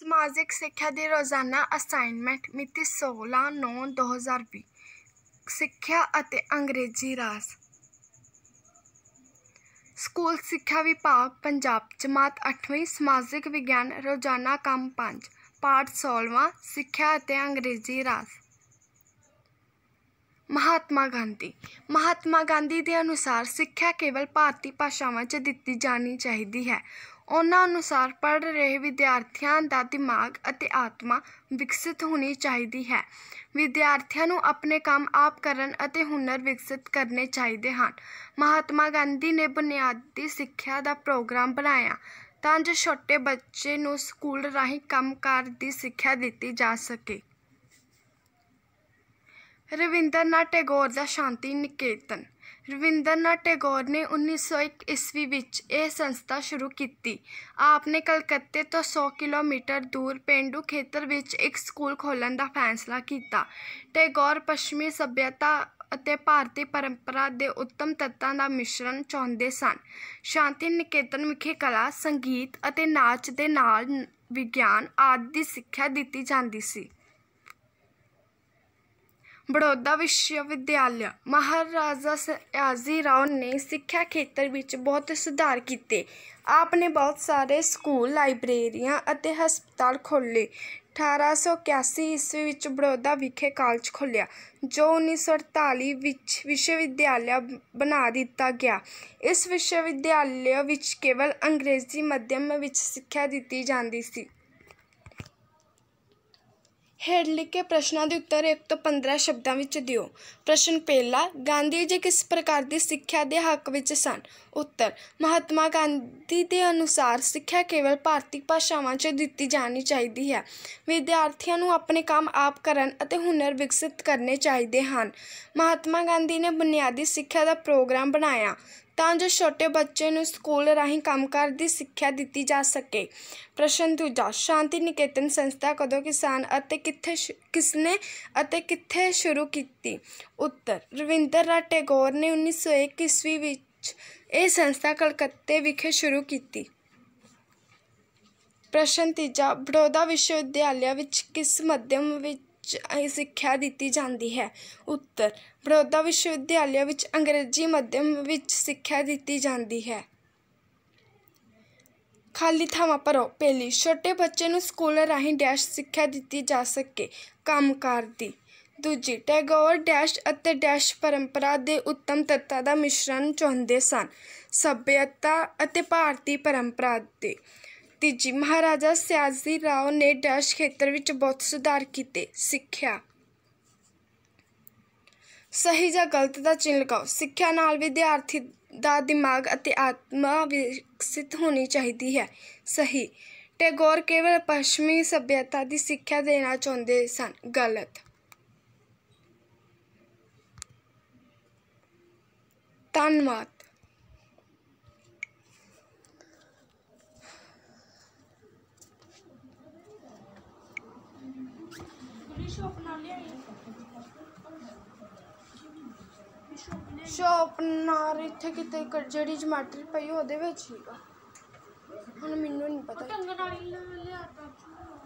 ਸਮਾਜਿਕ ਸਿੱਖਿਆ ਦੇ ਰੋਜ਼ਾਨਾ ਅਸਾਈਨਮੈਂਟ ਮਿਤੀ 16/9/2020 ਸਿੱਖਿਆ ਅਤੇ ਅੰਗਰੇਜ਼ੀ ਰਾਸ ਸਕੂਲ ਸਿੱਖਿਆ ਵਿਭਾਗ ਪੰਜਾਬ ਜਮਾਤ 8ਵੀਂ ਸਮਾਜਿਕ ਵਿਗਿਆਨ ਰੋਜ਼ਾਨਾ ਕੰਮ 5 ਪਾਠ 16ਵਾਂ ਸਿੱਖਿਆ ਅਤੇ ਅੰਗਰੇਜ਼ੀ ਰਾਸ ਮਹਾਤਮਾ ਗਾਂਧੀ ਮਹਾਤਮਾ ਗਾਂਧੀ ਦੇ ਅਨੁਸਾਰ ਸਿੱਖਿਆ ਕੇਵਲ ਭਾਰਤੀ ਭਾਸ਼ਾਵਾਂ 'ਚ ਦਿੱਤੀ ਜਾਣੀ ਚਾਹੀਦੀ ਹੈ ਉਹਨਾਂ ਅਨੁਸਾਰ ਪੜ੍ਹ ਰਹੇ ਵਿਦਿਆਰਥੀਆਂ ਦਾ ਦਿਮਾਗ ਅਤੇ ਆਤਮਾ ਵਿਕਸਿਤ ਹੋਣੀ ਚਾਹੀਦੀ ਹੈ ਵਿਦਿਆਰਥੀਆਂ ਨੂੰ ਆਪਣੇ ਕੰਮ ਆਪ ਕਰਨ ਅਤੇ ਹੁਨਰ ਵਿਕਸਿਤ ਕਰਨੇ ਚਾਹੀਦੇ ਹਨ ਮਹਾਤਮਾ ਗਾਂਧੀ ਨੇ ਬੁਨਿਆਦੀ ਸਿੱਖਿਆ ਦਾ ਪ੍ਰੋਗਰਾਮ ਬਣਾਇਆ ਤਾਂ ਜੋ ਛੋਟੇ ਬੱਚੇ ਨੂੰ ਸਕੂਲ ਰਾਹੀਂ ਕੰਮਕਾਰ ਦੀ ਸਿੱਖਿਆ ਦਿੱਤੀ ਜਾ ਸਕੇ ਰਵਿੰਦਰਨਾਥ ਟੈਗੋਰ ਦਾ ਸ਼ਾਂਤੀ ਨਿਕੇਤਨ ਰਵਿੰਦਰਨਾਥ ਟੈਗੋਰ ਨੇ 1901 ਈਸਵੀ ਵਿੱਚ ਇਹ ਸੰਸਥਾ ਸ਼ੁਰੂ ਕੀਤੀ ਆਪ ਨੇ ਕਲਕੱਤੇ ਤੋਂ 100 ਕਿਲੋਮੀਟਰ ਦੂਰ ਪਿੰਡੂ ਖੇਤਰ ਵਿੱਚ ਇੱਕ ਸਕੂਲ ਖੋਲ੍ਹਣ ਦਾ ਫੈਸਲਾ ਕੀਤਾ ਟੈਗੋਰ ਪੱਛਮੀ ਸਭਿਅਤਾ ਅਤੇ ਭਾਰਤੀ ਪਰੰਪਰਾ ਦੇ ਉੱਤਮ ਤੱਤਾਂ ਦਾ ਮਿਸ਼ਰਣ ਚਾਹੁੰਦੇ ਸਨ ਸ਼ਾਂਤੀ ਨਿਕੇਤਨ ਵਿਖੇ ਕਲਾ ਸੰਗੀਤ ਅਤੇ ਨਾਚ ਦੇ ਨਾਲ ਵਿਗਿਆਨ ਆਦਿ ਦੀ ਸਿੱਖਿਆ ਦਿੱਤੀ ਜਾਂਦੀ ਸੀ ਬੜੌਦਾ ਵਿਸ਼ਵ ਵਿਦਿਆਲਿਆ ਮਹਾਰਾਜਾ ਸਿਆਜੀ ਰਾਓ ਨੇ ਸਿੱਖਿਆ ਖੇਤਰ ਵਿੱਚ ਬਹੁਤ ਸੁਧਾਰ ਕੀਤੇ ਆਪ ਨੇ ਬਹੁਤ ਸਾਰੇ ਸਕੂਲ ਲਾਇਬ੍ਰੇਰੀਆਂ ਅਤੇ ਹਸਪਤਾਲ ਖੋਲ੍ਹੇ 1881 ਈਸਵੀ ਵਿੱਚ ਬੜੌਦਾ ਵਿਖੇ ਕਾਲਜ ਖੋਲ੍ਹਿਆ ਜੋ 1948 ਵਿੱਚ ਵਿਸ਼ਵ ਵਿਦਿਆਲਿਆ ਬਣਾ ਦਿੱਤਾ ਗਿਆ ਇਸ ਵਿਸ਼ਵ ਵਿਦਿਆਲਿਆ ਵਿੱਚ ਕੇਵਲ ਅੰਗਰੇਜ਼ੀ ਮਾਧਿਅਮ ਵਿੱਚ ਸਿੱਖਿਆ ਦਿੱਤੀ ਜਾਂਦੀ ਸੀ ਹੇਠ ਲਿਖੇ ਪ੍ਰਸ਼ਨਾਂ ਦੇ ਉੱਤਰ 1 ਤੋਂ 15 ਸ਼ਬਦਾਂ ਵਿੱਚ ਦਿਓ ਪ੍ਰਸ਼ਨ ਪਹਿਲਾ ਗਾਂਧੀ ਜੀ ਕਿਸ ਪ੍ਰਕਾਰ ਦੀ ਸਿੱਖਿਆ ਦੇ ਹੱਕ ਵਿੱਚ ਸਨ ਉੱਤਰ ਮਹਾਤਮਾ ਗਾਂਧੀ ਦੇ ਅਨੁਸਾਰ ਸਿੱਖਿਆ ਕੇਵਲ ਭਾਰਤੀ ਭਾਸ਼ਾਵਾਂ 'ਚ ਦਿੱਤੀ ਜਾਣੀ ਚਾਹੀਦੀ ਹੈ ਵਿਦਿਆਰਥੀਆਂ ਨੂੰ ਆਪਣੇ ਕੰਮ ਆਪ ਕਰਨ ਅਤੇ ਹੁਨਰ ਵਿਕਸਿਤ ਕਰਨੇ ਚਾਹੀਦੇ ਹਨ ਮਹਾਤਮਾ ਗਾਂਧੀ ਨੇ ਬੁਨਿਆਦੀ ਸਿੱਖਿਆ ਦਾ ਪ੍ਰੋਗਰਾਮ ਬਣਾਇਆ ਤਾਂ ਜੋ ਛੋਟੇ ਬੱਚੇ ਨੂੰ ਸਕੂਲ ਰਾਹੀਂ ਕੰਮਕਾਰ ਦੀ ਸਿੱਖਿਆ ਦਿੱਤੀ ਜਾ ਸਕੇ ਪ੍ਰਸ਼ਨ ਦੂਜਾ ਸ਼ਾਂਤੀ ਨਿਕੇਤਨ ਸੰਸਥਾ ਕਦੋਂ ਕਿਸਾਨ ਅਤੇ ਕਿੱਥੇ ਕਿਸਨੇ ਅਤੇ ਕਿੱਥੇ ਸ਼ੁਰੂ ਕੀਤੀ ਉੱਤਰ ਰਵਿੰਦਰਨਾਥ ਟੈਗੋਰ ਨੇ 1901 ਈਸਵੀ ਵਿੱਚ ਇਹ ਸੰਸਥਾ ਕਲਕੱਤੇ ਵਿਖੇ ਸ਼ੁਰੂ ਕੀਤੀ ਪ੍ਰਸ਼ਨ ਤੀਜਾ ਬੜੋਦਾ ਵਿਸ਼ਵ ਵਿਦਿਆਲਿਆ ਵਿੱਚ ਕਿਸ ਮਾਧਿਅਮ ਵਿੱਚ ਸਿੱਖਿਆ ਦਿੱਤੀ ਜਾਂਦੀ ਹੈ ਉੱਤਰ ਬੜੌਦਾ ਵਿਸ਼ਵ ਵਿਦਿਆਲਿਆ ਵਿੱਚ ਅੰਗਰੇਜ਼ੀ ਮਾਧਿਅਮ ਵਿੱਚ ਸਿੱਖਿਆ ਦਿੱਤੀ ਜਾਂਦੀ ਹੈ ਖਾਲੀ ਥਾਵਾਂ ਪਰ ਪਹਿਲੀ ਛੋਟੇ ਬੱਚੇ ਨੂੰ ਸਕੂਲ ਰਾਹੀਂ ਡੈਸ਼ ਸਿੱਖਿਆ ਦਿੱਤੀ ਜਾ ਸਕੇ ਕੰਮਕਾਰ ਦੀ ਦੂਜੀ ਟੈਗੋਰ ਡੈਸ਼ ਅਤੇ ਡੈਸ਼ ਪਰੰਪਰਾ ਦੇ ਉੱਤਮ ਤੱਤਾਂ ਦਾ ਮਿਸ਼ਰਣ ਚਾਹੁੰਦੇ ਸਨ ਸਭਿਅਤਾ ਅਤੇ ਭਾਰਤੀ ਪਰੰਪਰਾ ਦੇ ਤੀਜੀ ਮਹਾਰਾਜਾ ਸਿਆਜੀ ਰਾਓ ਨੇ ਡੈਸ਼ ਖੇਤਰ ਵਿੱਚ ਬਹੁਤ ਸੁਧਾਰ ਕੀਤੇ ਸਿੱਖਿਆ ਸਹੀ ਜਾਂ ਗਲਤ ਦਾ ਚਿੰਨ ਲਗਾਓ ਸਿੱਖਿਆ ਨਾਲ ਵਿਦਿਆਰਥੀ ਦਾ ਦਿਮਾਗ ਅਤੇ ਆਤਮਾ ਵਿਕਸਿਤ ਹੋਣੀ ਚਾਹੀਦੀ ਹੈ ਸਹੀ ਟੈਗੋਰ ਕੇਵਲ ਪੱਛਮੀ ਸਭਿਅਤਾ ਦੀ ਸਿੱਖਿਆ ਦੇਣਾ ਚਾਹੁੰਦੇ ਸਨ ਗਲਤ ਧੰਨਵਾਦ ਸ਼ੋਪ ਨਾਲ ਇੱਥੇ ਕਿਤੇ ਜਿਹੜੀ ਜਮਾਟਰ ਪਈ ਉਹਦੇ ਵਿੱਚ ਹੀਗਾ ਹੁਣ ਮੈਨੂੰ ਨਹੀਂ ਪਤਾ ਟੰਗਣ ਵਾਲੀ ਲਿਆ ਤਾਂ